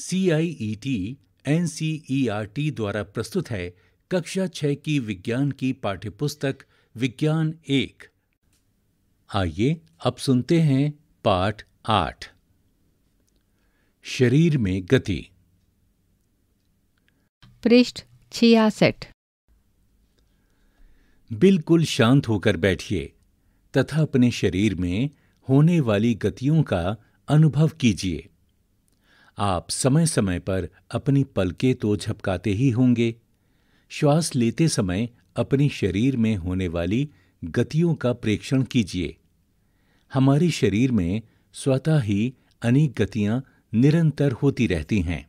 C T e e द्वारा प्रस्तुत है कक्षा छह की विज्ञान की पाठ्यपुस्तक विज्ञान एक आइए अब सुनते हैं पाठ आठ शरीर में गति पृष्ठ छियासठ बिल्कुल शांत होकर बैठिए तथा अपने शरीर में होने वाली गतियों का अनुभव कीजिए आप समय समय पर अपनी पलकें तो झपकाते ही होंगे श्वास लेते समय अपने शरीर में होने वाली गतियों का प्रेक्षण कीजिए हमारे शरीर में स्वतः ही अनेक गतियां निरंतर होती रहती हैं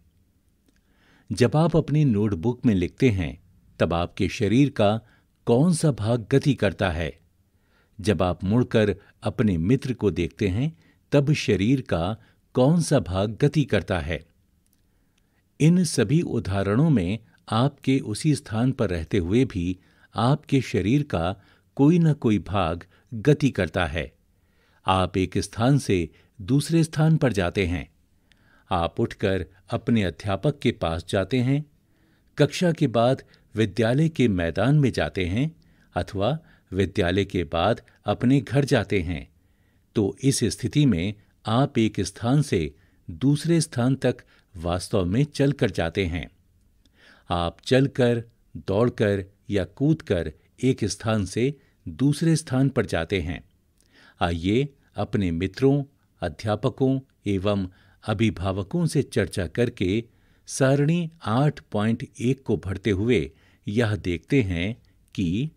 जब आप अपने नोटबुक में लिखते हैं तब आपके शरीर का कौन सा भाग गति करता है जब आप मुड़कर अपने मित्र को देखते हैं तब शरीर का कौन सा भाग गति करता है इन सभी उदाहरणों में आपके उसी स्थान पर रहते हुए भी आपके शरीर का कोई न कोई भाग गति करता है आप एक स्थान से दूसरे स्थान पर जाते हैं आप उठकर अपने अध्यापक के पास जाते हैं कक्षा के बाद विद्यालय के मैदान में जाते हैं अथवा विद्यालय के बाद अपने घर जाते हैं तो इस स्थिति में आप एक स्थान से दूसरे स्थान तक वास्तव में चलकर जाते हैं आप चलकर दौड़कर या कूदकर एक स्थान से दूसरे स्थान पर जाते हैं आइए अपने मित्रों अध्यापकों एवं अभिभावकों से चर्चा करके सारणी आठ पॉइंट एक को भरते हुए यह देखते हैं कि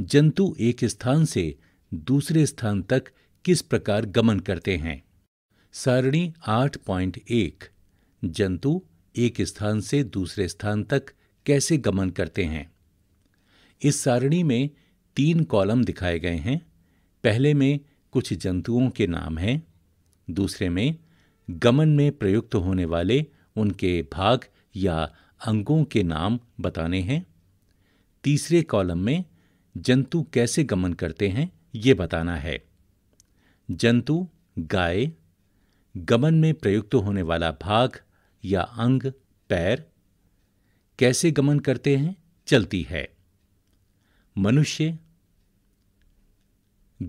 जंतु एक स्थान से दूसरे स्थान तक किस प्रकार गमन करते हैं सारणी एक जंतु एक स्थान से दूसरे स्थान तक कैसे गमन करते हैं इस सारणी में तीन कॉलम दिखाए गए हैं पहले में कुछ जंतुओं के नाम हैं दूसरे में गमन में प्रयुक्त होने वाले उनके भाग या अंगों के नाम बताने हैं तीसरे कॉलम में जंतु कैसे गमन करते हैं ये बताना है जंतु गाय गमन में प्रयुक्त होने वाला भाग या अंग पैर कैसे गमन करते हैं चलती है मनुष्य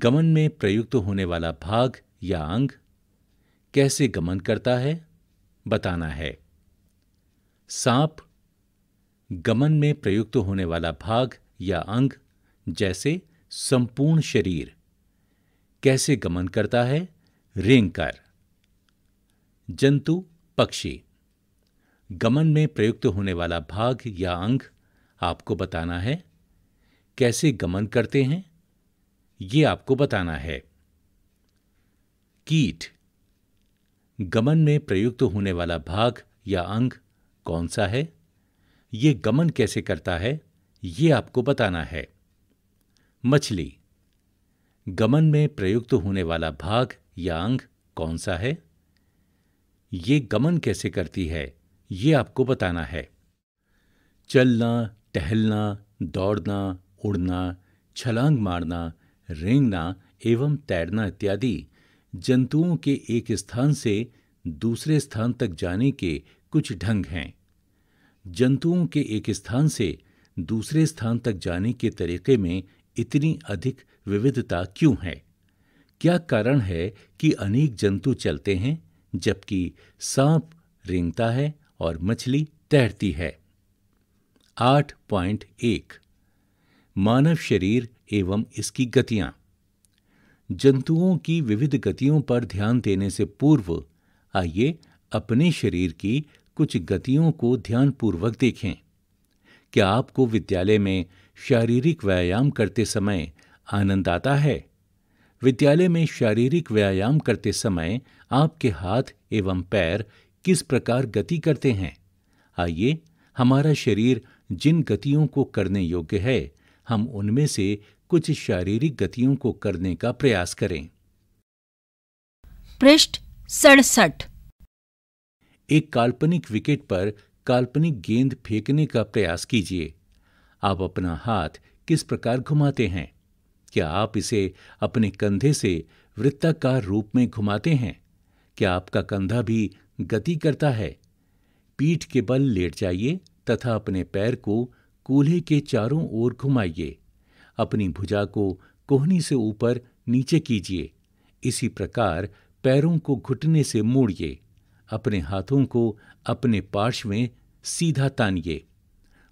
गमन में प्रयुक्त होने वाला भाग या अंग कैसे गमन करता है बताना है सांप गमन में प्रयुक्त होने वाला भाग या अंग जैसे संपूर्ण शरीर कैसे गमन करता है रेंग कर जंतु पक्षी गमन में प्रयुक्त होने वाला भाग या अंग आपको बताना है कैसे गमन करते हैं ये आपको बताना है कीट गमन में प्रयुक्त होने वाला भाग या अंग कौन सा है ये गमन कैसे करता है ये आपको बताना है मछली गमन में प्रयुक्त होने वाला भाग या अंग कौन सा है ये गमन कैसे करती है ये आपको बताना है चलना टहलना दौड़ना उड़ना छलांग मारना रेंगना एवं तैरना इत्यादि जंतुओं के एक स्थान से दूसरे स्थान तक जाने के कुछ ढंग हैं जंतुओं के एक स्थान से दूसरे स्थान तक जाने के तरीके में इतनी अधिक विविधता क्यों है क्या कारण है कि अनेक जंतु चलते हैं जबकि सांप रेंगता है और मछली तैरती है आठ पॉइंट एक मानव शरीर एवं इसकी गतियां जंतुओं की विविध गतियों पर ध्यान देने से पूर्व आइए अपने शरीर की कुछ गतियों को ध्यानपूर्वक देखें क्या आपको विद्यालय में शारीरिक व्यायाम करते समय आनंद आता है विद्यालय में शारीरिक व्यायाम करते समय आपके हाथ एवं पैर किस प्रकार गति करते हैं आइए हमारा शरीर जिन गतियों को करने योग्य है हम उनमें से कुछ शारीरिक गतियों को करने का प्रयास करें पृष्ठ सड़सठ एक काल्पनिक विकेट पर काल्पनिक गेंद फेंकने का प्रयास कीजिए आप अपना हाथ किस प्रकार घुमाते हैं क्या आप इसे अपने कंधे से वृत्ताकार रूप में घुमाते हैं क्या आपका कंधा भी गति करता है पीठ के बल लेट जाइए तथा अपने पैर को कूल्हे के चारों ओर घुमाइए अपनी भुजा को कोहनी से ऊपर नीचे कीजिए इसी प्रकार पैरों को घुटने से मोड़िए अपने हाथों को अपने पार्श में सीधा तानिए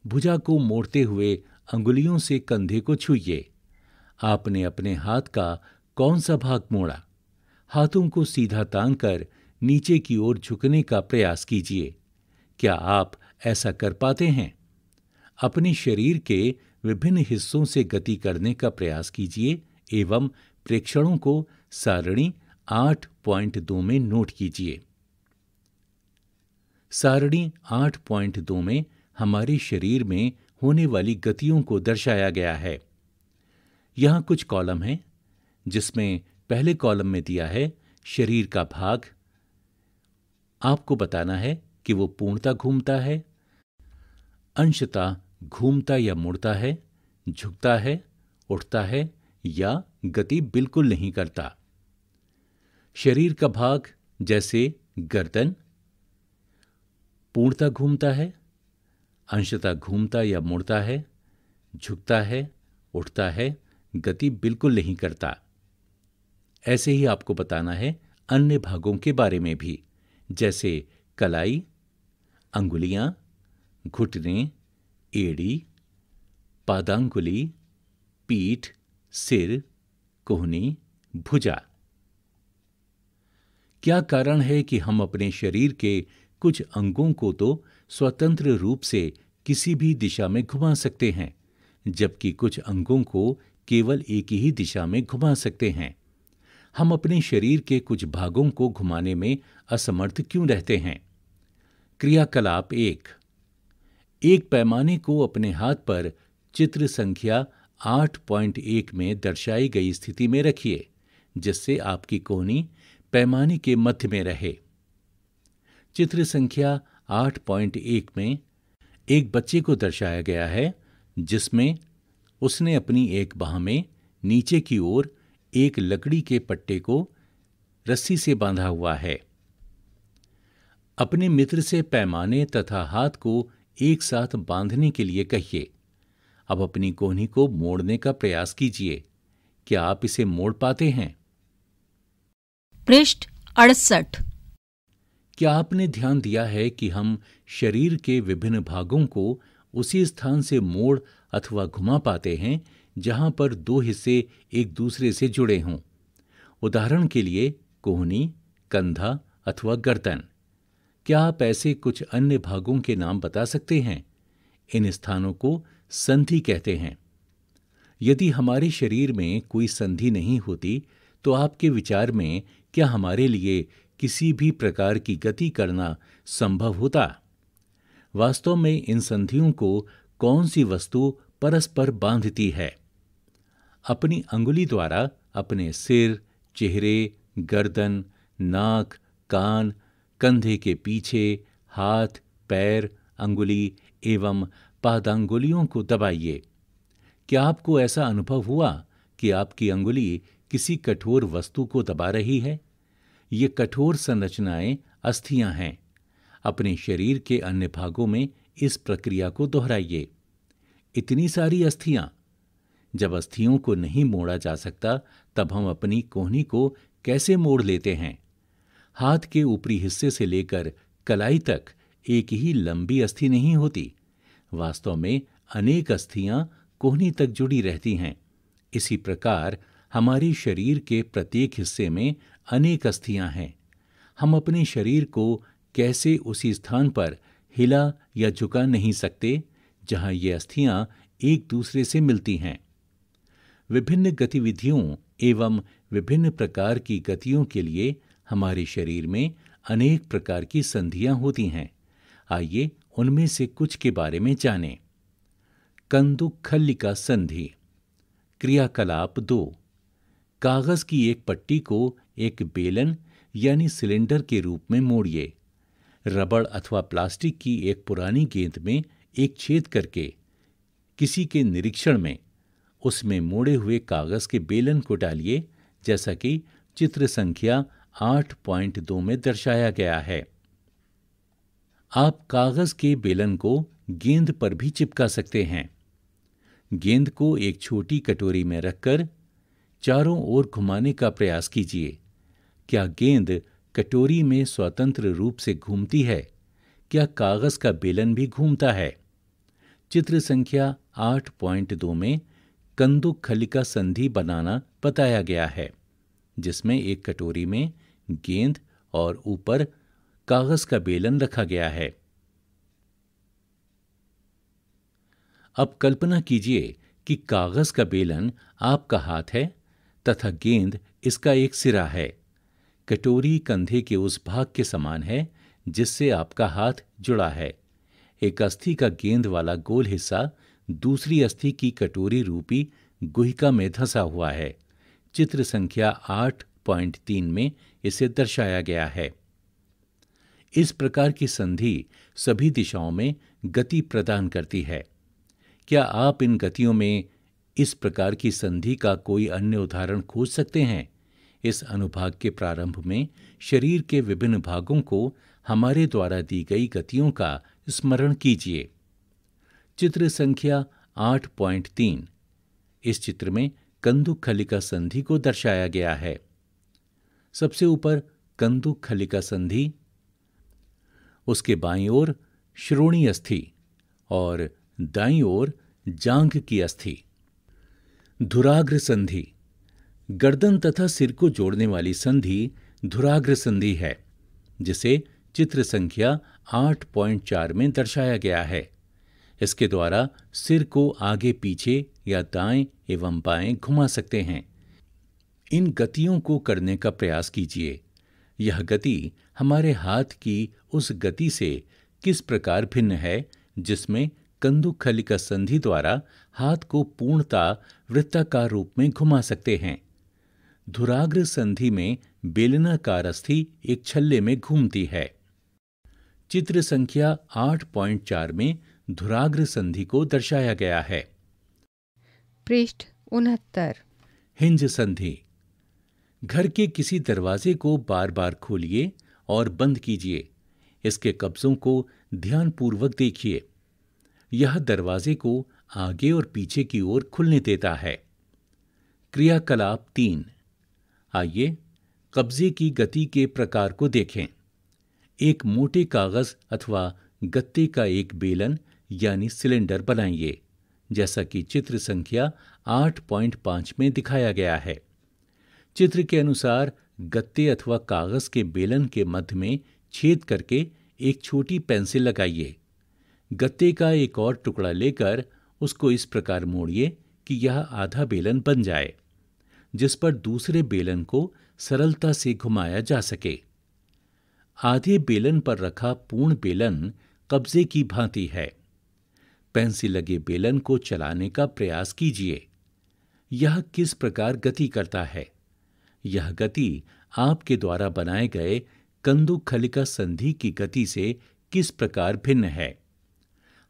भुजा को मोड़ते हुए अंगुलियों से कंधे को छूइए आपने अपने हाथ का कौन सा भाग मोड़ा हाथों को सीधा तांग कर नीचे की ओर झुकने का प्रयास कीजिए क्या आप ऐसा कर पाते हैं अपने शरीर के विभिन्न हिस्सों से गति करने का प्रयास कीजिए एवं प्रेक्षणों को सारणी आठ दो में नोट कीजिए सारणी आठ दो में हमारे शरीर में होने वाली गतियों को दर्शाया गया है यहां कुछ कॉलम हैं जिसमें पहले कॉलम में दिया है शरीर का भाग आपको बताना है कि वो पूर्णता घूमता है अंशता घूमता या मुड़ता है झुकता है उठता है या गति बिल्कुल नहीं करता शरीर का भाग जैसे गर्दन पूर्णता घूमता है अंशता घूमता या मुड़ता है झुकता है उठता है गति बिल्कुल नहीं करता ऐसे ही आपको बताना है अन्य भागों के बारे में भी जैसे कलाई अंगुलियां, घुटने एड़ी पादांगुली पीठ सिर कोहनी भुजा क्या कारण है कि हम अपने शरीर के कुछ अंगों को तो स्वतंत्र रूप से किसी भी दिशा में घुमा सकते हैं जबकि कुछ अंगों को केवल एक ही दिशा में घुमा सकते हैं हम अपने शरीर के कुछ भागों को घुमाने में असमर्थ क्यों रहते हैं क्रियाकलाप एक एक पैमाने को अपने हाथ पर चित्र संख्या 8.1 में दर्शाई गई स्थिति में रखिए जिससे आपकी कोहनी पैमाने के मध्य में रहे चित्र संख्या 8.1 में एक बच्चे को दर्शाया गया है जिसमें उसने अपनी एक बाह में नीचे की ओर एक लकड़ी के पट्टे को रस्सी से बांधा हुआ है अपने मित्र से पैमाने तथा हाथ को एक साथ बांधने के लिए कहिए अब अपनी कोहनी को मोड़ने का प्रयास कीजिए क्या आप इसे मोड़ पाते हैं पृष्ठ अड़सठ क्या आपने ध्यान दिया है कि हम शरीर के विभिन्न भागों को उसी स्थान से मोड़ अथवा घुमा पाते हैं जहां पर दो हिस्से एक दूसरे से जुड़े हों उदाहरण के लिए कोहनी कंधा अथवा गर्दन क्या आप ऐसे कुछ अन्य भागों के नाम बता सकते हैं इन स्थानों को संधि कहते हैं यदि हमारे शरीर में कोई संधि नहीं होती तो आपके विचार में क्या हमारे लिए किसी भी प्रकार की गति करना संभव होता वास्तव में इन संधियों को कौन सी वस्तु परस्पर बांधती है अपनी अंगुली द्वारा अपने सिर चेहरे गर्दन नाक कान कंधे के पीछे हाथ पैर अंगुली एवं पादांगुलियों को दबाइए क्या आपको ऐसा अनुभव हुआ कि आपकी अंगुली किसी कठोर वस्तु को दबा रही है ये कठोर संरचनाएं अस्थियां हैं अपने शरीर के अन्य भागों में इस प्रक्रिया को दोहराइए इतनी सारी अस्थियां जब अस्थियों को नहीं मोड़ा जा सकता तब हम अपनी कोहनी को कैसे मोड़ लेते हैं हाथ के ऊपरी हिस्से से लेकर कलाई तक एक ही लंबी अस्थि नहीं होती वास्तव में अनेक अस्थियां कोहनी तक जुड़ी रहती हैं इसी प्रकार हमारे शरीर के प्रत्येक हिस्से में अनेक अस्थियां हैं हम अपने शरीर को कैसे उसी स्थान पर हिला या झुका नहीं सकते जहां ये अस्थियां एक दूसरे से मिलती हैं विभिन्न गतिविधियों एवं विभिन्न प्रकार की गतियों के लिए हमारे शरीर में अनेक प्रकार की संधियां होती हैं आइए उनमें से कुछ के बारे में जानें कंदुखल्लिका संधि क्रियाकलाप दो कागज की एक पट्टी को एक बेलन यानी सिलेंडर के रूप में मोड़िए रबड़ अथवा प्लास्टिक की एक पुरानी गेंद में एक छेद करके किसी के निरीक्षण में उसमें मोड़े हुए कागज़ के बेलन को डालिए जैसा कि चित्र संख्या 8.2 में दर्शाया गया है आप कागज़ के बेलन को गेंद पर भी चिपका सकते हैं गेंद को एक छोटी कटोरी में रखकर चारों ओर घुमाने का प्रयास कीजिए क्या गेंद कटोरी में स्वतंत्र रूप से घूमती है क्या कागज़ का बेलन भी घूमता है चित्र संख्या 8.2 में कंदुकखली का संधि बनाना बताया गया है जिसमें एक कटोरी में गेंद और ऊपर कागज़ का बेलन रखा गया है अब कल्पना कीजिए कि कागज़ का बेलन आपका हाथ है तथा गेंद इसका एक सिरा है कटोरी कंधे के उस भाग के समान है जिससे आपका हाथ जुड़ा है एक अस्थि का गेंद वाला गोल हिस्सा दूसरी अस्थि की कटोरी रूपी गुहिका में धंसा हुआ है चित्र संख्या आठ पॉइंट तीन में इसे दर्शाया गया है इस प्रकार की संधि सभी दिशाओं में गति प्रदान करती है क्या आप इन गतियों में इस प्रकार की संधि का कोई अन्य उदाहरण खोज सकते हैं इस अनुभाग के प्रारंभ में शरीर के विभिन्न भागों को हमारे द्वारा दी गई गतियों का स्मरण कीजिए चित्र संख्या 8.3 इस चित्र में कंदुखलिका संधि को दर्शाया गया है सबसे ऊपर कंदुखलिका संधि उसके बाईं ओर श्रोणी अस्थि और दाईं ओर जांघ की अस्थि धुराग्र संधि गर्दन तथा सिर को जोड़ने वाली संधि धुराग्र संधि है जिसे चित्र संख्या 8.4 में दर्शाया गया है इसके द्वारा सिर को आगे पीछे या दाएं एवं बाएं घुमा सकते हैं इन गतियों को करने का प्रयास कीजिए यह गति हमारे हाथ की उस गति से किस प्रकार भिन्न है जिसमें कंदुकखलिका संधि द्वारा हाथ को पूर्णता वृत्ताकार रूप में घुमा सकते हैं धुराग्र संधि में बेलनाकार अस्थि एक छल्ले में घूमती है चित्र संख्या 8.4 में धुराग्र संधि को दर्शाया गया है पृष्ठ उनहत्तर हिंज संधि घर के किसी दरवाजे को बार बार खोलिए और बंद कीजिए इसके कब्जों को ध्यानपूर्वक देखिए यह दरवाजे को आगे और पीछे की ओर खुलने देता है क्रियाकलाप तीन आइए कब्जे की गति के प्रकार को देखें एक मोटे कागज़ अथवा गत्ते का एक बेलन यानी सिलेंडर बनाइए जैसा कि चित्र संख्या 8.5 में दिखाया गया है चित्र के अनुसार गत्ते अथवा कागज़ के बेलन के मध्य में छेद करके एक छोटी पेंसिल लगाइए गत्ते का एक और टुकड़ा लेकर उसको इस प्रकार मोड़िए कि यह आधा बेलन बन जाए जिस पर दूसरे बेलन को सरलता से घुमाया जा सके आधे बेलन पर रखा पूर्ण बेलन कब्जे की भांति है पेंसिल लगे बेलन को चलाने का प्रयास कीजिए यह किस प्रकार गति करता है यह गति आपके द्वारा बनाए गए कंदु खलिका संधि की गति से किस प्रकार भिन्न है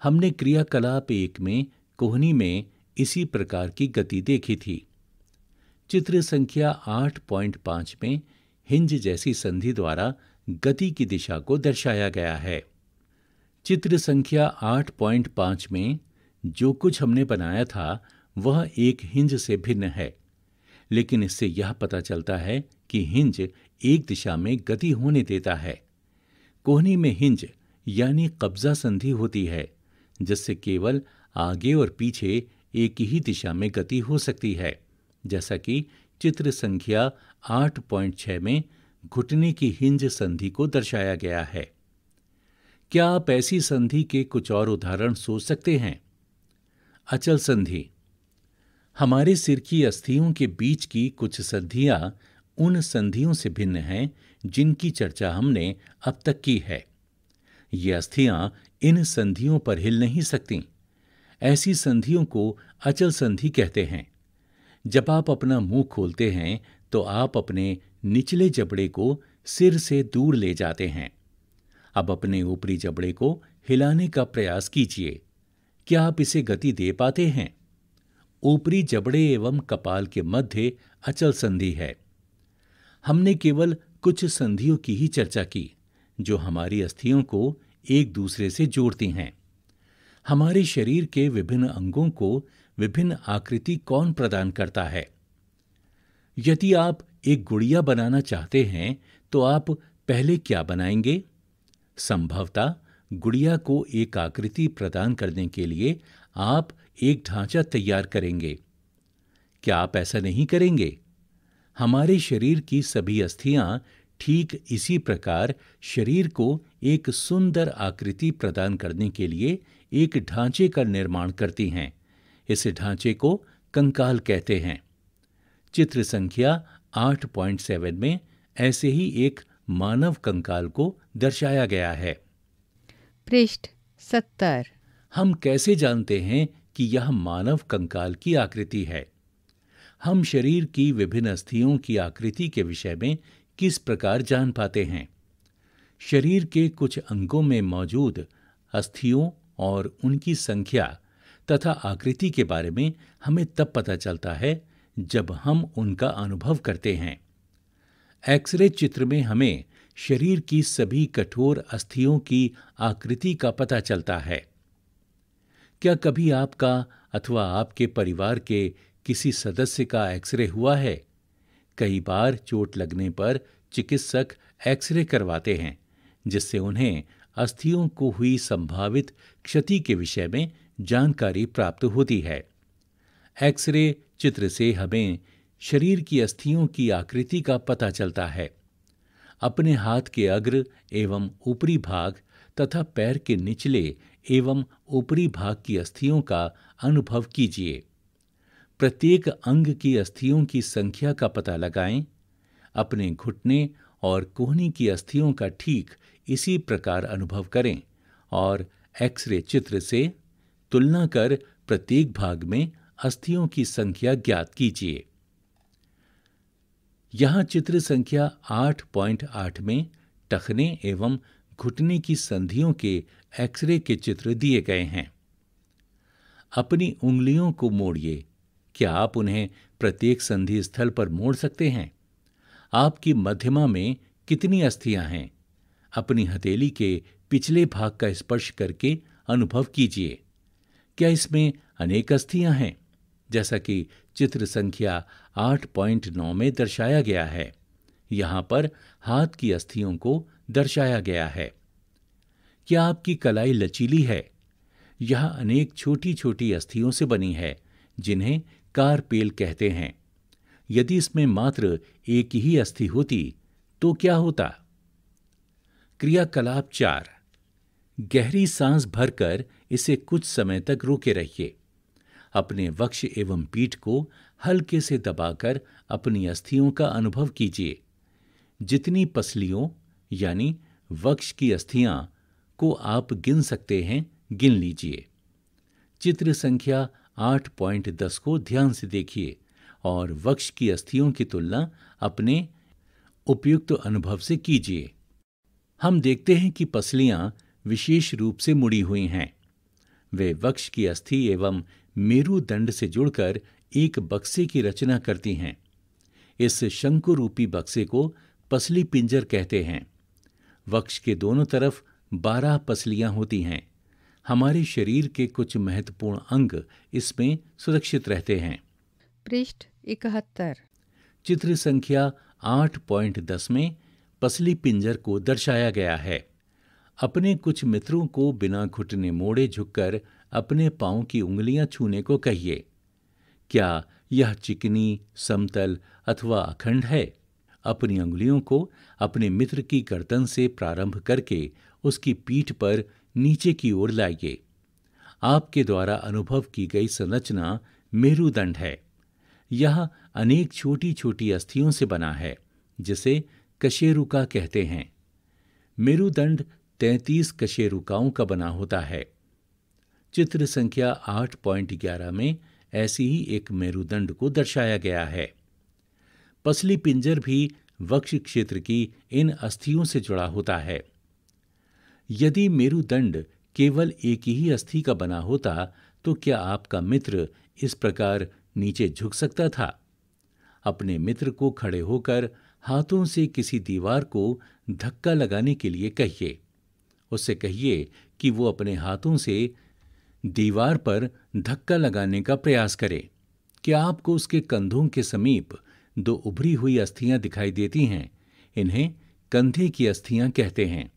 हमने क्रियाकलाप एक में कोहनी में इसी प्रकार की गति देखी थी चित्र संख्या 8.5 में हिंज जैसी संधि द्वारा गति की दिशा को दर्शाया गया है चित्र संख्या 8.5 में जो कुछ हमने बनाया था वह एक हिंज से भिन्न है लेकिन इससे यह पता चलता है कि हिंज एक दिशा में गति होने देता है कोहनी में हिंज यानी कब्जा संधि होती है जिससे केवल आगे और पीछे एक ही दिशा में गति हो सकती है जैसा कि चित्र संख्या 8.6 में घुटने की हिंज संधि को दर्शाया गया है क्या आप ऐसी संधि के कुछ और उदाहरण सोच सकते हैं अचल संधि हमारे सिर की अस्थियों के बीच की कुछ संधियां उन संधियों से भिन्न हैं जिनकी चर्चा हमने अब तक की है ये अस्थियां इन संधियों पर हिल नहीं सकती ऐसी संधियों को अचल संधि कहते हैं जब आप अपना मुंह खोलते हैं तो आप अपने निचले जबड़े को सिर से दूर ले जाते हैं अब अपने ऊपरी जबड़े को हिलाने का प्रयास कीजिए क्या आप इसे गति दे पाते हैं ऊपरी जबड़े एवं कपाल के मध्य अचल संधि है हमने केवल कुछ संधियों की ही चर्चा की जो हमारी अस्थियों को एक दूसरे से जोड़ती हैं हमारे शरीर के विभिन्न अंगों को विभिन्न आकृति कौन प्रदान करता है यदि आप एक गुड़िया बनाना चाहते हैं तो आप पहले क्या बनाएंगे संभवतः गुड़िया को एक आकृति प्रदान करने के लिए आप एक ढांचा तैयार करेंगे क्या आप ऐसा नहीं करेंगे हमारे शरीर की सभी अस्थियां ठीक इसी प्रकार शरीर को एक सुंदर आकृति प्रदान करने के लिए एक ढांचे का निर्माण करती हैं इस ढांचे को कंकाल कहते हैं चित्र संख्या 8.7 में ऐसे ही एक मानव कंकाल को दर्शाया गया है पृष्ठ सत्तर हम कैसे जानते हैं कि यह मानव कंकाल की आकृति है हम शरीर की विभिन्न अस्थियों की आकृति के विषय में किस प्रकार जान पाते हैं शरीर के कुछ अंगों में मौजूद अस्थियों और उनकी संख्या तथा आकृति के बारे में हमें तब पता चलता है जब हम उनका अनुभव करते हैं एक्सरे चित्र में हमें शरीर की सभी कठोर अस्थियों की आकृति का पता चलता है क्या कभी आपका अथवा आपके परिवार के किसी सदस्य का एक्सरे हुआ है कई बार चोट लगने पर चिकित्सक एक्सरे करवाते हैं जिससे उन्हें अस्थियों को हुई संभावित क्षति के विषय में जानकारी प्राप्त होती है एक्सरे चित्र से हमें शरीर की अस्थियों की आकृति का पता चलता है अपने हाथ के अग्र एवं ऊपरी भाग तथा पैर के निचले एवं ऊपरी भाग की अस्थियों का अनुभव कीजिए प्रत्येक अंग की अस्थियों की संख्या का पता लगाएं अपने घुटने और कोहनी की अस्थियों का ठीक इसी प्रकार अनुभव करें और एक्सरे चित्र से तुलना कर प्रत्येक भाग में अस्थियों की संख्या ज्ञात कीजिए यहां चित्र संख्या 8.8 में टखने एवं घुटने की संधियों के एक्सरे के चित्र दिए गए हैं अपनी उंगलियों को मोड़िए क्या आप उन्हें प्रत्येक संधि स्थल पर मोड़ सकते हैं आपकी मध्यमा में कितनी अस्थियां हैं अपनी हथेली के पिछले भाग का स्पर्श करके अनुभव कीजिए क्या इसमें अनेक अस्थियां हैं जैसा कि चित्र संख्या 8.9 में दर्शाया गया है यहां पर हाथ की अस्थियों को दर्शाया गया है क्या आपकी कलाई लचीली है यह अनेक छोटी छोटी अस्थियों से बनी है जिन्हें कारपेल कहते हैं यदि इसमें मात्र एक ही अस्थि होती तो क्या होता क्रियाकलाप चार गहरी सांस भरकर इसे कुछ समय तक रोके रहिए अपने वक्ष एवं पीठ को हल्के से दबाकर अपनी अस्थियों का अनुभव कीजिए जितनी पसलियों यानी वक्ष की अस्थियां को आप गिन सकते हैं गिन लीजिए चित्र संख्या आठ दस को ध्यान से देखिए और वक्ष की अस्थियों की तुलना अपने उपयुक्त अनुभव से कीजिए हम देखते हैं कि पसलियां विशेष रूप से मुड़ी हुई हैं वे वक्ष की अस्थि एवं मेरुदंड से जुड़कर एक बक्से की रचना करती हैं इस शंकु रूपी बक्से को पसली पिंजर कहते हैं वक्ष के दोनों तरफ बारह पसलियां होती हैं हमारे शरीर के कुछ महत्वपूर्ण अंग इसमें सुरक्षित रहते हैं पृष्ठ इकहत्तर चित्र संख्या आठ पॉइंट दस में पसली पिंजर को दर्शाया गया है अपने कुछ मित्रों को बिना घुटने मोड़े झुककर अपने पाँव की उंगलियां छूने को कहिए क्या यह चिकनी समतल अथवा अखंड है अपनी उंगलियों को अपने मित्र की गर्दन से प्रारंभ करके उसकी पीठ पर नीचे की ओर लाइए आपके द्वारा अनुभव की गई संरचना मेरुदंड है यह अनेक छोटी छोटी अस्थियों से बना है जिसे कशेरुका कहते हैं मेरुदंड तैंतीस कशेरुकाओं का बना होता है चित्र संख्या आठ पॉइंट ग्यारह में ऐसी ही एक मेरुदंड को दर्शाया गया है पसली पिंजर भी वक्ष क्षेत्र की इन अस्थियों से जुड़ा होता है यदि मेरुदंड केवल एक ही अस्थि का बना होता तो क्या आपका मित्र इस प्रकार नीचे झुक सकता था अपने मित्र को खड़े होकर हाथों से किसी दीवार को धक्का लगाने के लिए कहिए उससे कहिए कि वो अपने हाथों से दीवार पर धक्का लगाने का प्रयास करे क्या आपको उसके कंधों के समीप दो उभरी हुई अस्थियां दिखाई देती हैं इन्हें कंधे की अस्थियां कहते हैं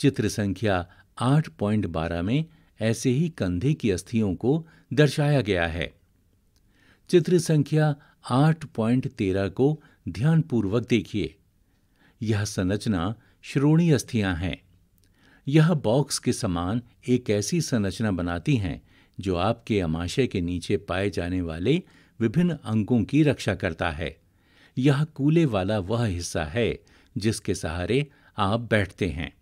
चित्र संख्या आठ पॉइंट बारह में ऐसे ही कंधे की अस्थियों को दर्शाया गया है चित्र संख्या तेरह को ध्यानपूर्वक देखिए यह संरचना श्रोणी अस्थियां हैं यह बॉक्स के समान एक ऐसी संरचना बनाती हैं जो आपके अमाशय के नीचे पाए जाने वाले विभिन्न अंगों की रक्षा करता है यह कूले वाला वह हिस्सा है जिसके सहारे आप बैठते हैं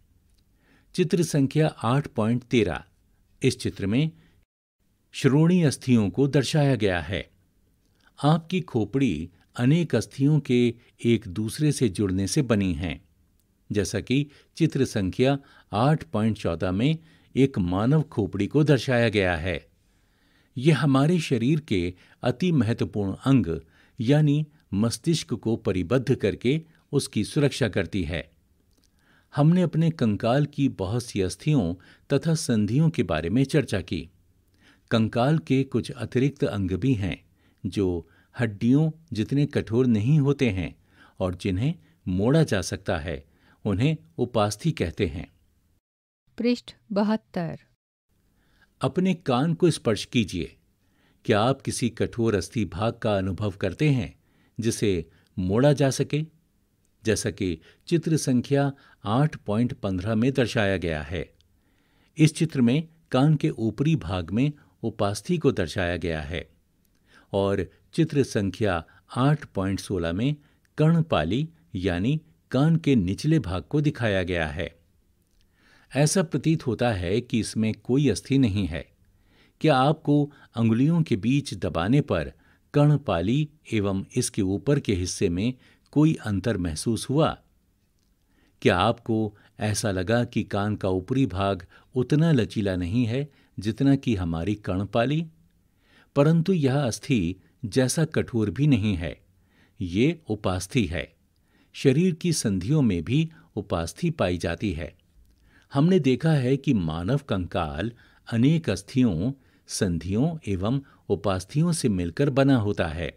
चित्र संख्या 8.13 इस चित्र में श्रोणी अस्थियों को दर्शाया गया है आपकी खोपड़ी अनेक अस्थियों के एक दूसरे से जुड़ने से बनी हैं जैसा कि चित्र संख्या आठ पॉइंट चौदह में एक मानव खोपड़ी को दर्शाया गया है यह हमारे शरीर के अति महत्वपूर्ण अंग यानी मस्तिष्क को परिबद्ध करके उसकी सुरक्षा करती है हमने अपने कंकाल की बहुत सी अस्थियों तथा संधियों के बारे में चर्चा की कंकाल के कुछ अतिरिक्त अंग भी हैं जो हड्डियों जितने कठोर नहीं होते हैं और जिन्हें मोड़ा जा सकता है उन्हें उपास्थि कहते हैं पृष्ठ बहत्तर अपने कान को स्पर्श कीजिए क्या आप किसी कठोर अस्थि भाग का अनुभव करते हैं जिसे मोड़ा जा सके जैसा कि चित्र संख्या 8.15 में दर्शाया गया है इस चित्र में कान के ऊपरी भाग में उपास्थि को दर्शाया गया है और चित्र संख्या 8.16 में कर्णपाली यानी कान के निचले भाग को दिखाया गया है ऐसा प्रतीत होता है कि इसमें कोई अस्थि नहीं है क्या आपको अंगुलियों के बीच दबाने पर कर्णपाली एवं इसके ऊपर के हिस्से में कोई अंतर महसूस हुआ क्या आपको ऐसा लगा कि कान का ऊपरी भाग उतना लचीला नहीं है जितना कि हमारी कर्णपाली परंतु यह अस्थि जैसा कठोर भी नहीं है ये उपास्थि है शरीर की संधियों में भी उपास्थि पाई जाती है हमने देखा है कि मानव कंकाल अनेक अस्थियों संधियों एवं उपास्थियों से मिलकर बना होता है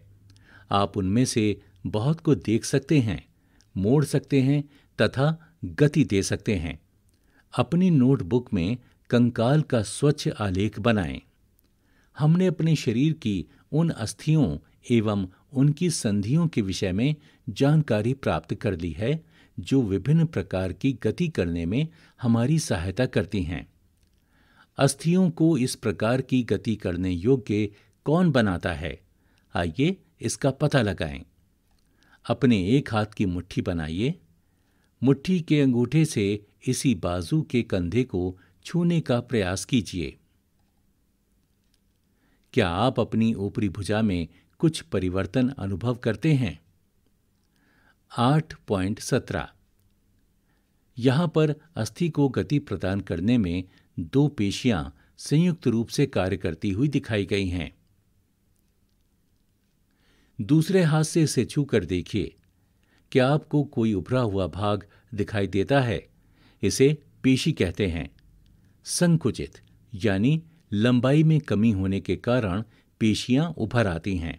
आप उनमें से बहुत को देख सकते हैं मोड़ सकते हैं तथा गति दे सकते हैं अपनी नोटबुक में कंकाल का स्वच्छ आलेख बनाएं। हमने अपने शरीर की उन अस्थियों एवं उनकी संधियों के विषय में जानकारी प्राप्त कर ली है जो विभिन्न प्रकार की गति करने में हमारी सहायता करती हैं अस्थियों को इस प्रकार की गति करने योग्य कौन बनाता है आइए इसका पता लगाएं। अपने एक हाथ की मुट्ठी बनाइए मुट्ठी के अंगूठे से इसी बाजू के कंधे को छूने का प्रयास कीजिए क्या आप अपनी ऊपरी भुजा में कुछ परिवर्तन अनुभव करते हैं आठ पॉइंट सत्रह यहां पर अस्थि को गति प्रदान करने में दो पेशियां संयुक्त रूप से कार्य करती हुई दिखाई गई हैं दूसरे हाथ से इसे छू कर देखिए क्या आपको कोई उभरा हुआ भाग दिखाई देता है इसे पेशी कहते हैं संकुचित यानी लंबाई में कमी होने के कारण पेशियां उभर आती हैं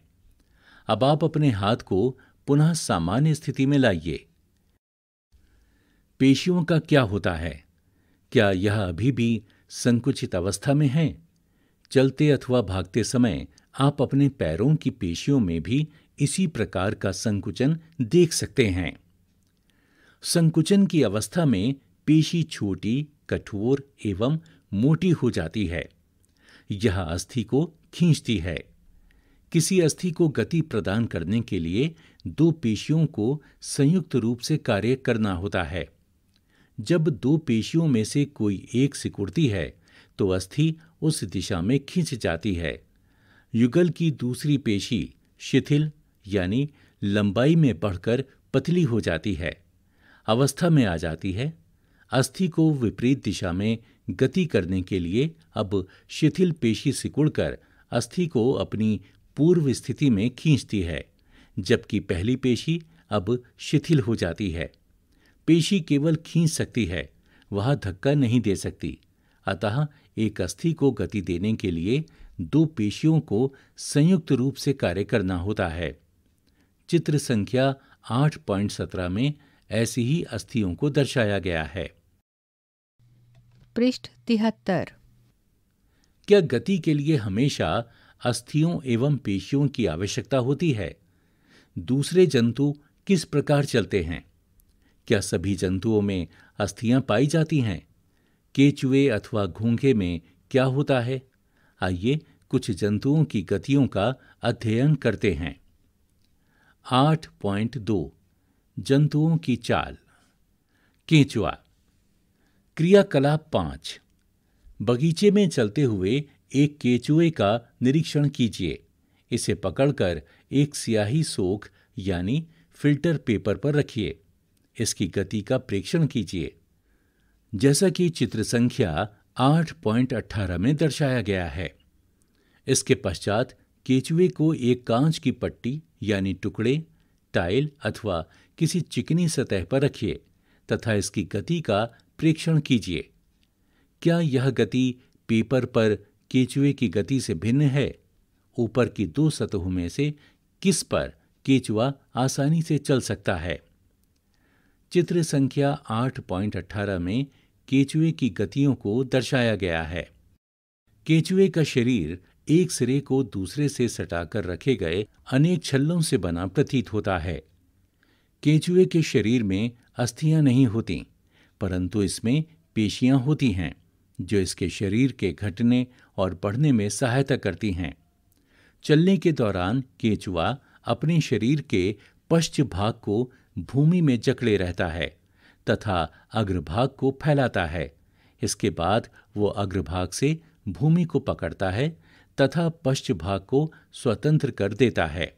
अब आप अपने हाथ को पुनः सामान्य स्थिति में लाइए पेशियों का क्या होता है क्या यह अभी भी संकुचित अवस्था में है चलते अथवा भागते समय आप अपने पैरों की पेशियों में भी इसी प्रकार का संकुचन देख सकते हैं संकुचन की अवस्था में पेशी छोटी कठोर एवं मोटी हो जाती है यह अस्थि को खींचती है किसी अस्थि को गति प्रदान करने के लिए दो पेशियों को संयुक्त रूप से कार्य करना होता है जब दो पेशियों में से कोई एक सिकुड़ती है तो अस्थि उस दिशा में खींच जाती है युगल की दूसरी पेशी शिथिल यानी लंबाई में बढ़कर पतली हो जाती है अवस्था में आ जाती है अस्थि को विपरीत दिशा में गति करने के लिए अब शिथिल पेशी सिकुड़कर अस्थि को अपनी पूर्व स्थिति में खींचती है जबकि पहली पेशी अब शिथिल हो जाती है पेशी केवल खींच सकती है वह धक्का नहीं दे सकती अतः एक अस्थि को गति देने के लिए दो पेशियों को संयुक्त रूप से कार्य करना होता है चित्र संख्या 8.17 में ऐसी ही अस्थियों को दर्शाया गया है पृष्ठ तिहत्तर क्या गति के लिए हमेशा अस्थियों एवं पेशियों की आवश्यकता होती है दूसरे जंतु किस प्रकार चलते हैं क्या सभी जंतुओं में अस्थियां पाई जाती हैं केचुए अथवा घोंघे में क्या होता है आइए कुछ जंतुओं की गतियों का अध्ययन करते हैं 8.2 जंतुओं की चाल केचुआ क्रियाकलाप पांच बगीचे में चलते हुए एक केचुए का निरीक्षण कीजिए इसे पकड़कर एक स्याही सोख यानी फिल्टर पेपर पर रखिए इसकी गति का प्रेक्षण कीजिए जैसा कि चित्र संख्या 8.18 में दर्शाया गया है इसके पश्चात केचुए को एक कांच की पट्टी यानी टुकड़े टाइल अथवा किसी चिकनी सतह पर रखिए तथा इसकी गति का प्रेक्षण कीजिए क्या यह गति पेपर पर केचुए की गति से भिन्न है ऊपर की दो सतहों में से किस पर केचुआ आसानी से चल सकता है चित्र संख्या 8.18 में केचुए की गतियों को दर्शाया गया है केचुए का शरीर एक सिरे को दूसरे से सटाकर रखे गए अनेक छल्लों से बना प्रतीत होता है केचुए के शरीर में अस्थियां नहीं होती परंतु इसमें पेशियां होती हैं जो इसके शरीर के घटने और बढ़ने में सहायता करती हैं चलने के दौरान केचुआ अपने शरीर के पश्चिम भाग को भूमि में जकड़े रहता है तथा अग्रभाग को फैलाता है इसके बाद वो अग्रभाग से भूमि को पकड़ता है तथा पश्च भाग को स्वतंत्र कर देता है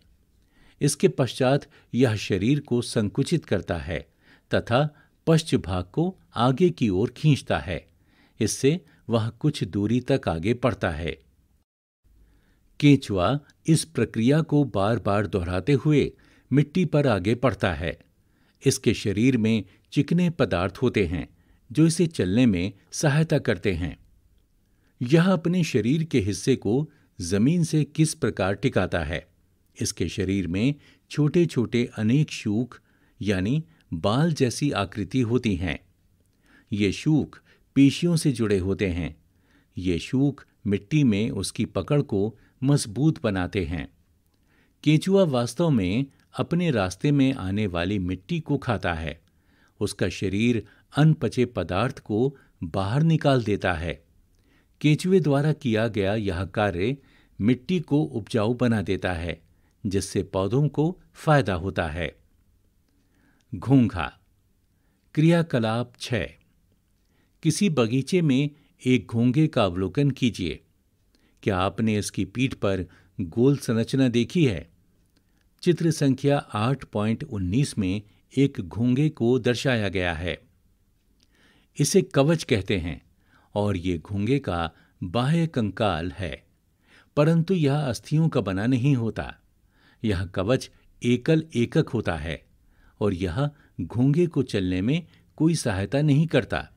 इसके पश्चात यह शरीर को संकुचित करता है तथा पश्चिम भाग को आगे की ओर खींचता है इससे वह कुछ दूरी तक आगे पड़ता है केंचुआ इस प्रक्रिया को बार बार दोहराते हुए मिट्टी पर आगे पड़ता है इसके शरीर में चिकने पदार्थ होते हैं जो इसे चलने में सहायता करते हैं यह अपने शरीर के हिस्से को जमीन से किस प्रकार टिकाता है इसके शरीर में छोटे छोटे अनेक शूख यानी बाल जैसी आकृति होती हैं ये शूख पेशियों से जुड़े होते हैं ये शूक मिट्टी में उसकी पकड़ को मजबूत बनाते हैं केचुआ वास्तव में अपने रास्ते में आने वाली मिट्टी को खाता है उसका शरीर अनपचे पदार्थ को बाहर निकाल देता है केचुए द्वारा किया गया यह कार्य मिट्टी को उपजाऊ बना देता है जिससे पौधों को फायदा होता है घोंघा क्रियाकलाप छः किसी बगीचे में एक घोंगे का अवलोकन कीजिए क्या आपने इसकी पीठ पर गोल संरचना देखी है चित्र संख्या 8.19 में एक घोंगे को दर्शाया गया है इसे कवच कहते हैं और ये घोंगे का बाह्य कंकाल है परंतु यह अस्थियों का बना नहीं होता यह कवच एकल एकक होता है और यह घोंगे को चलने में कोई सहायता नहीं करता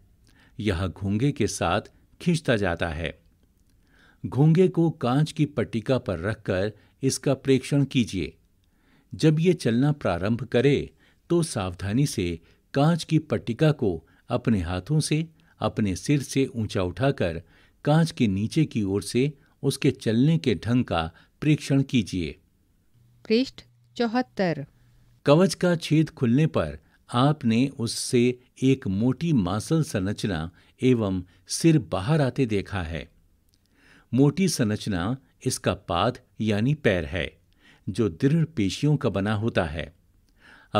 यह घोंगे के साथ खींचता जाता है घोंगे को कांच की पट्टिका पर रखकर इसका प्रेक्षण कीजिए जब ये चलना प्रारंभ करे तो सावधानी से कांच की पट्टिका को अपने हाथों से अपने सिर से ऊंचा उठाकर कांच के नीचे की ओर से उसके चलने के ढंग का प्रेक्षण कीजिए पृष्ठ चौहत्तर कवच का छेद खुलने पर आपने उससे एक मोटी मांसल संरचना एवं सिर बाहर आते देखा है मोटी संरचना इसका पाद यानी पैर है जो दृढ़ पेशियों का बना होता है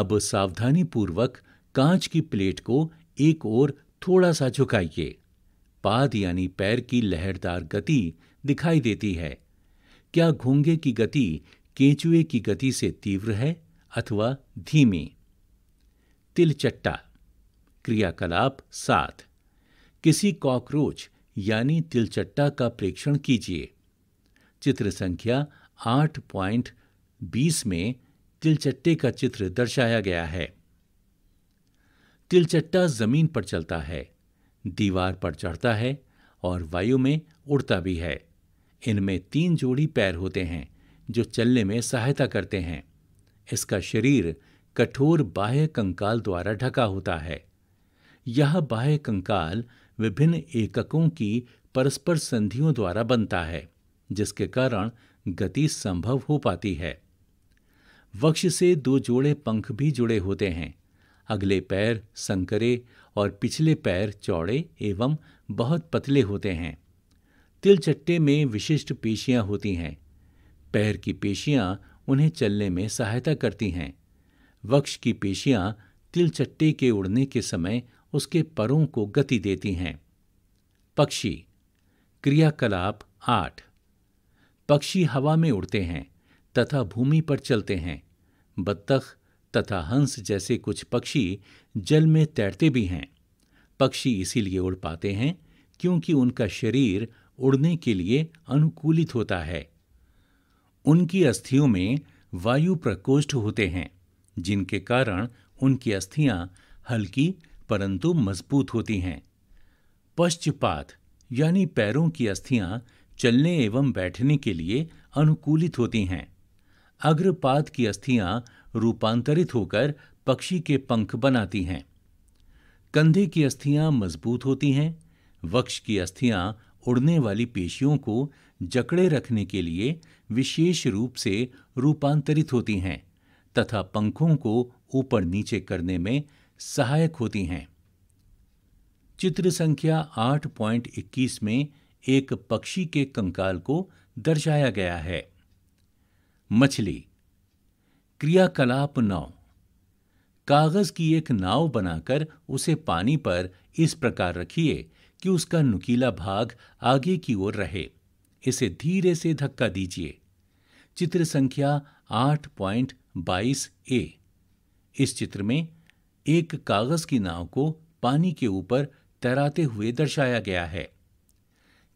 अब सावधानी पूर्वक कांच की प्लेट को एक ओर थोड़ा सा झुकाइए पाद यानी पैर की लहरदार गति दिखाई देती है क्या घोंगे की गति केंचुए की गति से तीव्र है अथवा धीमी तिलचट्टा क्रियाकलाप सात किसी कॉकरोच यानी तिलचट्टा का प्रेक्षण कीजिए चित्र संख्या आठ पॉइंट बीस में तिलचट्टे का चित्र दर्शाया गया है तिलचट्टा जमीन पर चलता है दीवार पर चढ़ता है और वायु में उड़ता भी है इनमें तीन जोड़ी पैर होते हैं जो चलने में सहायता करते हैं इसका शरीर कठोर बाह्य कंकाल द्वारा ढका होता है यह बाह्य कंकाल विभिन्न एककों की परस्पर संधियों द्वारा बनता है जिसके कारण गति संभव हो पाती है वक्ष से दो जोड़े पंख भी जुड़े होते हैं अगले पैर संकरे और पिछले पैर चौड़े एवं बहुत पतले होते हैं तिलचट्टे में विशिष्ट पेशियां होती हैं पैर की पेशियां उन्हें चलने में सहायता करती हैं वक्ष की पेशियां तिलचट्टे के उड़ने के समय उसके परों को गति देती हैं पक्षी क्रियाकलाप आठ पक्षी हवा में उड़ते हैं तथा भूमि पर चलते हैं बत्तख तथा हंस जैसे कुछ पक्षी जल में तैरते भी हैं पक्षी इसीलिए उड़ पाते हैं क्योंकि उनका शरीर उड़ने के लिए अनुकूलित होता है उनकी अस्थियों में वायु प्रकोष्ठ होते हैं जिनके कारण उनकी अस्थियां हल्की परंतु मजबूत होती हैं पश्चपात यानी पैरों की अस्थियां चलने एवं बैठने के लिए अनुकूलित होती हैं अग्रपात की अस्थियां रूपांतरित होकर पक्षी के पंख बनाती हैं कंधे की अस्थियां मजबूत होती हैं वक्ष की अस्थियां उड़ने वाली पेशियों को जकड़े रखने के लिए विशेष रूप से रूपांतरित होती हैं तथा पंखों को ऊपर नीचे करने में सहायक होती हैं चित्र संख्या 8.21 में एक पक्षी के कंकाल को दर्शाया गया है मछली क्रियाकलाप नाव कागज की एक नाव बनाकर उसे पानी पर इस प्रकार रखिए कि उसका नुकीला भाग आगे की ओर रहे इसे धीरे से धक्का दीजिए चित्र संख्या पॉइंट बाईस ए इस चित्र में एक कागज की नाव को पानी के ऊपर तैराते हुए दर्शाया गया है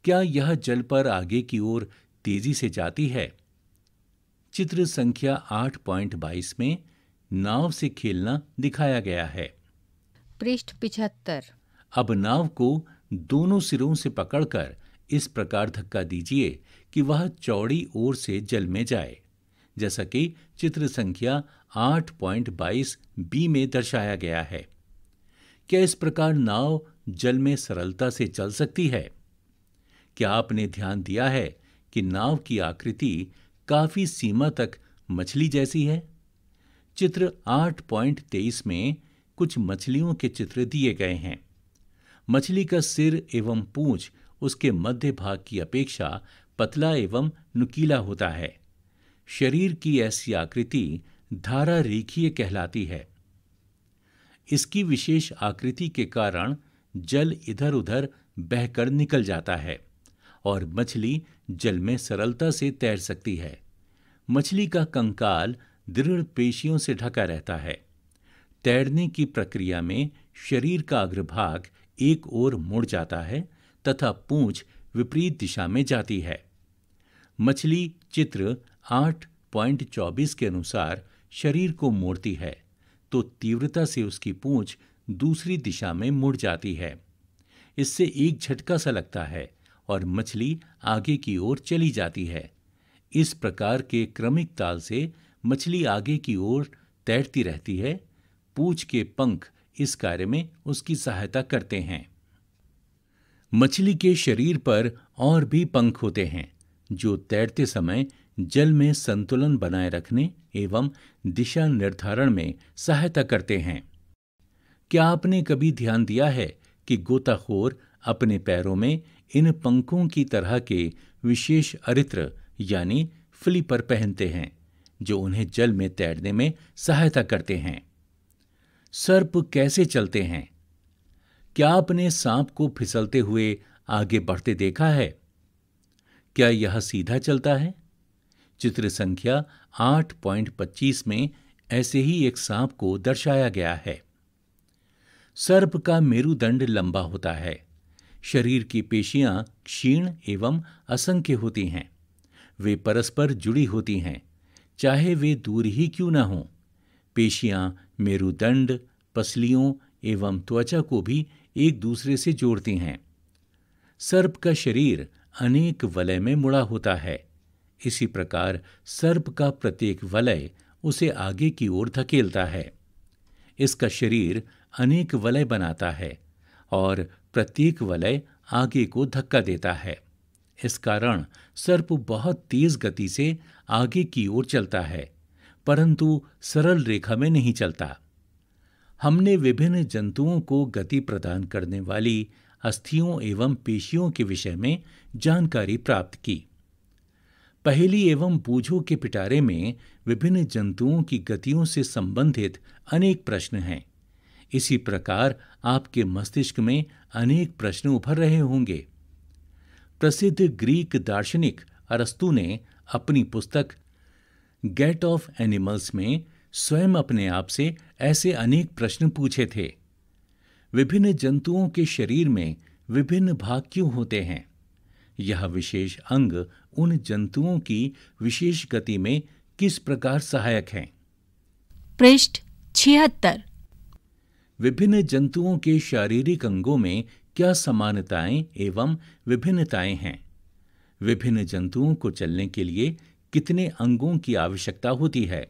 क्या यह जल पर आगे की ओर तेजी से जाती है चित्र संख्या आठ बाईस में नाव से खेलना दिखाया गया है पृष्ठ पिछहत्तर अब नाव को दोनों सिरों से पकड़कर इस प्रकार धक्का दीजिए कि वह चौड़ी ओर से जल में जाए जैसा कि चित्र संख्या 8.22 बी में दर्शाया गया है क्या इस प्रकार नाव जल में सरलता से चल सकती है क्या आपने ध्यान दिया है कि नाव की आकृति काफी सीमा तक मछली जैसी है चित्र 8.23 में कुछ मछलियों के चित्र दिए गए हैं मछली का सिर एवं पूंछ उसके मध्य भाग की अपेक्षा पतला एवं नुकीला होता है शरीर की ऐसी आकृति धारा रेखीय कहलाती है इसकी विशेष आकृति के कारण जल इधर उधर बहकर निकल जाता है और मछली जल में सरलता से तैर सकती है मछली का कंकाल दृढ़ पेशियों से ढका रहता है तैरने की प्रक्रिया में शरीर का अग्रभाग एक ओर मुड़ जाता है तथा पूंछ विपरीत दिशा में जाती है मछली चित्र आठ पॉइंट चौबीस के अनुसार शरीर को मोड़ती है तो तीव्रता से उसकी पूंछ दूसरी दिशा में मुड़ जाती है इससे एक झटका सा लगता है और मछली आगे की ओर चली जाती है इस प्रकार के क्रमिक ताल से मछली आगे की ओर तैरती रहती है पूछ के पंख इस कार्य में उसकी सहायता करते हैं मछली के शरीर पर और भी पंख होते हैं जो तैरते समय जल में संतुलन बनाए रखने एवं दिशा निर्धारण में सहायता करते हैं क्या आपने कभी ध्यान दिया है कि गोताखोर अपने पैरों में इन पंखों की तरह के विशेष अरित्र यानी फ्लीपर पहनते हैं जो उन्हें जल में तैरने में सहायता करते हैं सर्प कैसे चलते हैं क्या आपने सांप को फिसलते हुए आगे बढ़ते देखा है क्या यह सीधा चलता है चित्र संख्या 8.25 में ऐसे ही एक सांप को दर्शाया गया है सर्प का मेरुदंड लंबा होता है शरीर की पेशियां क्षीण एवं असंख्य होती हैं वे परस्पर जुड़ी होती हैं चाहे वे दूर ही क्यों न हों पेशियां मेरुदंड पसलियों एवं त्वचा को भी एक दूसरे से जोड़ती हैं सर्प का शरीर अनेक वलय में मुड़ा होता है इसी प्रकार सर्प का प्रत्येक वलय उसे आगे की ओर धकेलता है इसका शरीर अनेक वलय बनाता है और प्रत्येक वलय आगे को धक्का देता है इस कारण सर्प बहुत तेज गति से आगे की ओर चलता है परंतु सरल रेखा में नहीं चलता हमने विभिन्न जंतुओं को गति प्रदान करने वाली अस्थियों एवं पेशियों के विषय में जानकारी प्राप्त की पहेली एवं बूझों के पिटारे में विभिन्न जंतुओं की गतियों से संबंधित अनेक प्रश्न हैं इसी प्रकार आपके मस्तिष्क में अनेक प्रश्न उभर रहे होंगे प्रसिद्ध ग्रीक दार्शनिक अरस्तु ने अपनी पुस्तक गेट ऑफ एनिमल्स में स्वयं अपने आप से ऐसे अनेक प्रश्न पूछे थे विभिन्न जंतुओं के शरीर में विभिन्न भाग क्यों होते हैं यह विशेष अंग उन जंतुओं की विशेष गति में किस प्रकार सहायक हैं पृष्ठ छिहत्तर विभिन्न जंतुओं के शारीरिक अंगों में क्या समानताएं एवं विभिन्नताएं हैं विभिन्न जंतुओं को चलने के लिए कितने अंगों की आवश्यकता होती है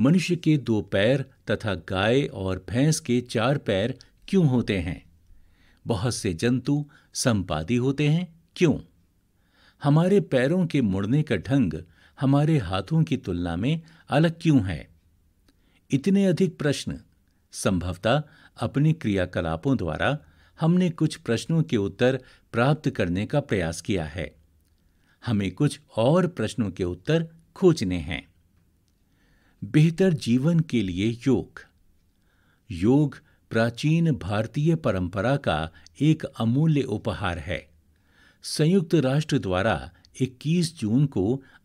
मनुष्य के दो पैर तथा गाय और भैंस के चार पैर क्यों होते हैं बहुत से जंतु संपादी होते हैं क्यों हमारे पैरों के मुड़ने का ढंग हमारे हाथों की तुलना में अलग क्यों है इतने अधिक प्रश्न संभवतः अपने क्रियाकलापों द्वारा हमने कुछ प्रश्नों के उत्तर प्राप्त करने का प्रयास किया है हमें कुछ और प्रश्नों के उत्तर खोजने हैं बेहतर जीवन के लिए योग योग प्राचीन भारतीय परंपरा का एक अमूल्य उपहार है संयुक्त राष्ट्र द्वारा 21 जून को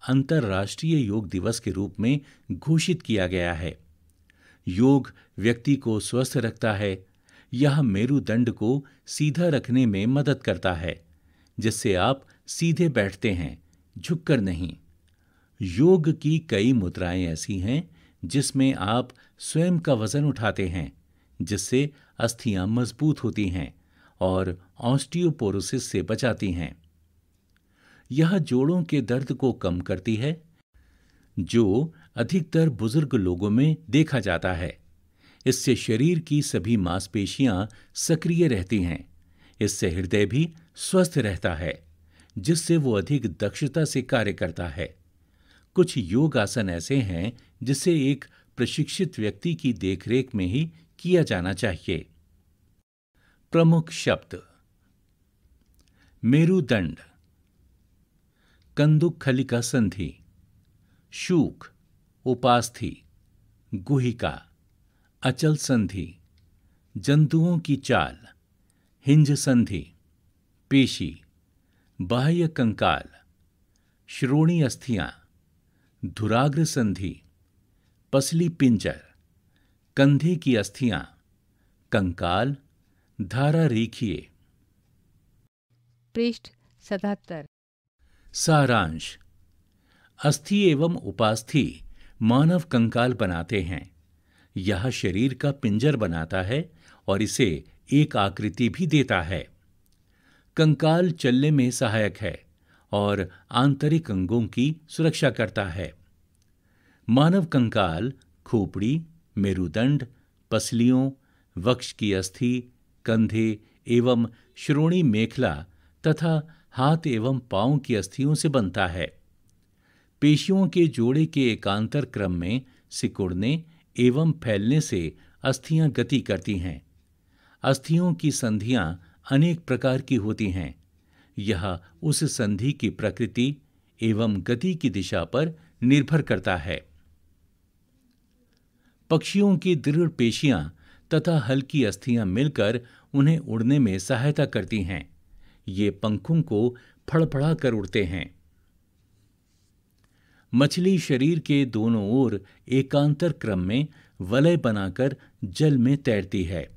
अंतर्राष्ट्रीय योग दिवस के रूप में घोषित किया गया है योग व्यक्ति को स्वस्थ रखता है यह मेरुदंड को सीधा रखने में मदद करता है जिससे आप सीधे बैठते हैं झुककर नहीं योग की कई मुद्राएं ऐसी हैं जिसमें आप स्वयं का वजन उठाते हैं जिससे अस्थियां मजबूत होती हैं और ऑस्टियोपोरोसिस से बचाती हैं यह जोड़ों के दर्द को कम करती है जो अधिकतर बुजुर्ग लोगों में देखा जाता है इससे शरीर की सभी मांसपेशियां सक्रिय रहती हैं इससे हृदय भी स्वस्थ रहता है जिससे वो अधिक दक्षता से कार्य करता है कुछ योग आसन ऐसे हैं जिसे एक प्रशिक्षित व्यक्ति की देखरेख में ही किया जाना चाहिए प्रमुख शब्द मेरुदंड का संधि शूक उपास्थि गुहिका अचल संधि जंतुओं की चाल हिंज संधि पेशी बाह्य कंकाल श्रोणी अस्थियां धुराग्र संधि पसली पिंजर कंधे की अस्थियां कंकाल धारा रेखिए पृष्ठ सतहत्तर सारांश अस्थि एवं उपास्थि मानव कंकाल बनाते हैं यह शरीर का पिंजर बनाता है और इसे एक आकृति भी देता है कंकाल चलने में सहायक है और आंतरिक अंगों की सुरक्षा करता है मानव कंकाल खोपड़ी मेरुदंड पसलियों वक्ष की अस्थि कंधे एवं श्रोणी मेखला तथा हाथ एवं पांव की अस्थियों से बनता है पेशियों के जोड़े के एकांतर क्रम में सिकुड़ने एवं फैलने से अस्थियां गति करती हैं अस्थियों की संधियां अनेक प्रकार की होती हैं यह उस संधि की प्रकृति एवं गति की दिशा पर निर्भर करता है पक्षियों की दृढ़ पेशियां तथा हल्की अस्थियां मिलकर उन्हें उड़ने में सहायता करती हैं ये पंखों को फड़फड़ा कर उड़ते हैं मछली शरीर के दोनों ओर एकांतर क्रम में वलय बनाकर जल में तैरती है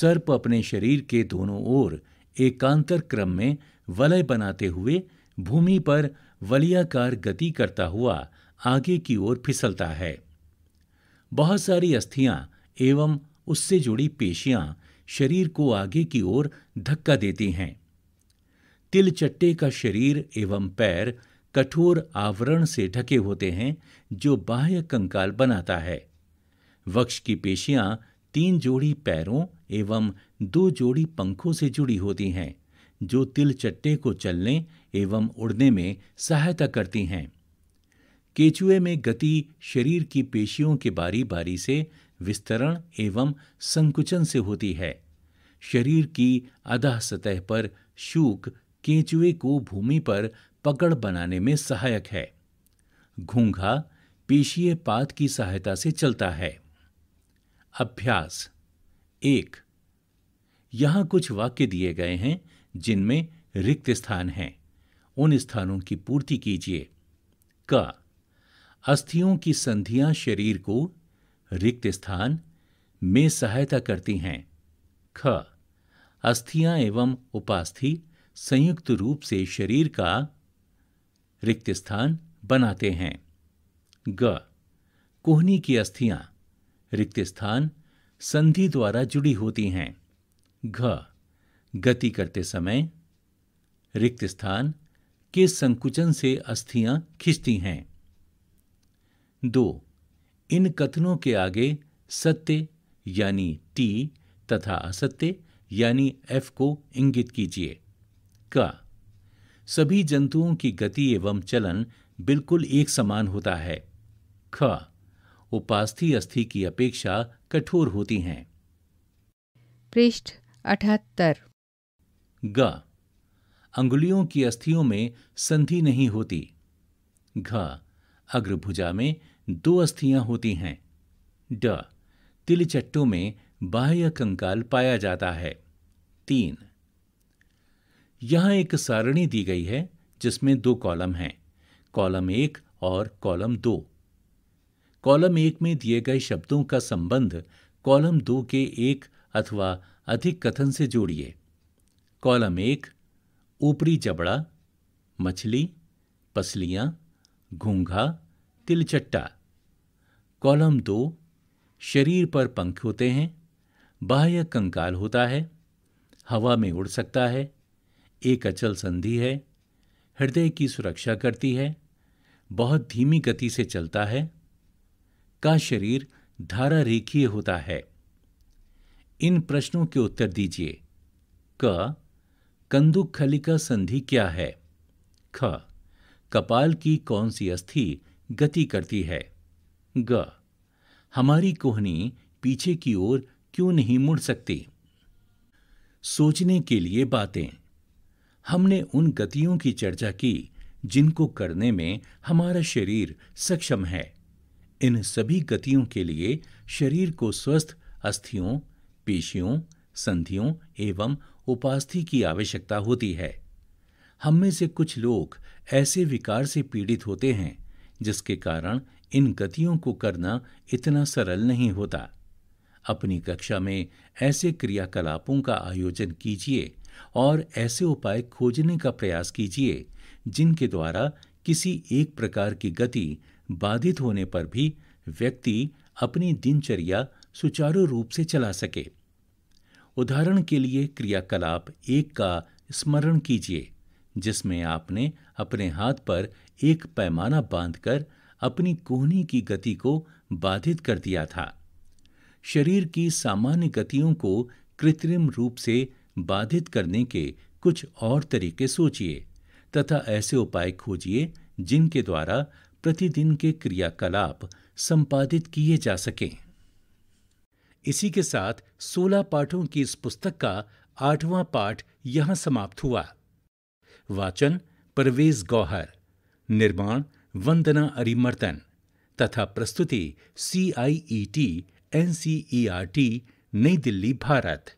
सर्प अपने शरीर के दोनों ओर एकांतर क्रम में वलय बनाते हुए भूमि पर वलियाकार गति करता हुआ आगे की ओर फिसलता है बहुत सारी अस्थियां एवं उससे जुड़ी पेशियां शरीर को आगे की ओर धक्का देती हैं तिल चट्टे का शरीर एवं पैर कठोर आवरण से ढके होते हैं जो बाह्य कंकाल बनाता है वक्ष की पेशियां तीन जोड़ी पैरों एवं दो जोड़ी पंखों से जुड़ी होती हैं जो तिल चट्टे को चलने एवं उड़ने में सहायता करती हैं केचुए में गति शरीर की पेशियों के बारी बारी से विस्तरण एवं संकुचन से होती है शरीर की अधः सतह पर शूक केंचुए को भूमि पर पकड़ बनाने में सहायक है घूंघा पेशीय पात की सहायता से चलता है अभ्यास एक यहां कुछ वाक्य दिए गए हैं जिनमें रिक्त स्थान हैं उन स्थानों की पूर्ति कीजिए क अस्थियों की संधियां शरीर को रिक्त स्थान में सहायता करती हैं ख अस्थियां एवं उपास्थि संयुक्त रूप से शरीर का रिक्त स्थान बनाते हैं ग कोहनी की अस्थियां रिक्त स्थान संधि द्वारा जुड़ी होती हैं घ गति करते समय रिक्त स्थान के संकुचन से अस्थियां खिंचती हैं दो इन कथनों के आगे सत्य यानी टी तथा असत्य यानी एफ को इंगित कीजिए का सभी जंतुओं की गति एवं चलन बिल्कुल एक समान होता है ख उपास्थि अस्थि की अपेक्षा कठोर होती हैं पृष्ठ अठहत्तर ग अंगुलियों की अस्थियों में संधि नहीं होती घ अग्रभुजा में दो अस्थियां होती हैं ड तिलचट्टू में बाह्य कंकाल पाया जाता है तीन यहां एक सारणी दी गई है जिसमें दो कॉलम हैं कॉलम एक और कॉलम दो कॉलम एक में दिए गए शब्दों का संबंध कॉलम दो के एक अथवा अधिक कथन से जोड़िए कॉलम एक ऊपरी जबड़ा मछली पसलियां घूंघा तिलचट्टा कॉलम दो शरीर पर पंख होते हैं बाह्य कंकाल होता है हवा में उड़ सकता है एक अचल संधि है हृदय की सुरक्षा करती है बहुत धीमी गति से चलता है का शरीर धारा रेखीय होता है इन प्रश्नों के उत्तर दीजिए क का संधि क्या है ख कपाल की कौन सी अस्थि गति करती है ग हमारी कोहनी पीछे की ओर क्यों नहीं मुड़ सकती सोचने के लिए बातें हमने उन गतियों की चर्चा की जिनको करने में हमारा शरीर सक्षम है इन सभी गतियों के लिए शरीर को स्वस्थ अस्थियों पेशियों संधियों एवं उपास्थि की आवश्यकता होती है हम में से कुछ लोग ऐसे विकार से पीड़ित होते हैं जिसके कारण इन गतियों को करना इतना सरल नहीं होता अपनी कक्षा में ऐसे क्रियाकलापों का आयोजन कीजिए और ऐसे उपाय खोजने का प्रयास कीजिए जिनके द्वारा किसी एक प्रकार की गति बाधित होने पर भी व्यक्ति अपनी दिनचर्या सुचारू रूप से चला सके उदाहरण के लिए क्रियाकलाप एक का स्मरण कीजिए जिसमें आपने अपने हाथ पर एक पैमाना बांधकर अपनी कोहनी की गति को बाधित कर दिया था शरीर की सामान्य गतियों को कृत्रिम रूप से बाधित करने के कुछ और तरीके सोचिए तथा ऐसे उपाय खोजिए जिनके द्वारा प्रतिदिन के क्रियाकलाप संपादित किए जा सकें इसी के साथ 16 पाठों की इस पुस्तक का आठवां पाठ यहां समाप्त हुआ वाचन परवेज गौहर निर्माण वंदना अरिमर्तन तथा प्रस्तुति C I E T N C E R T नई दिल्ली भारत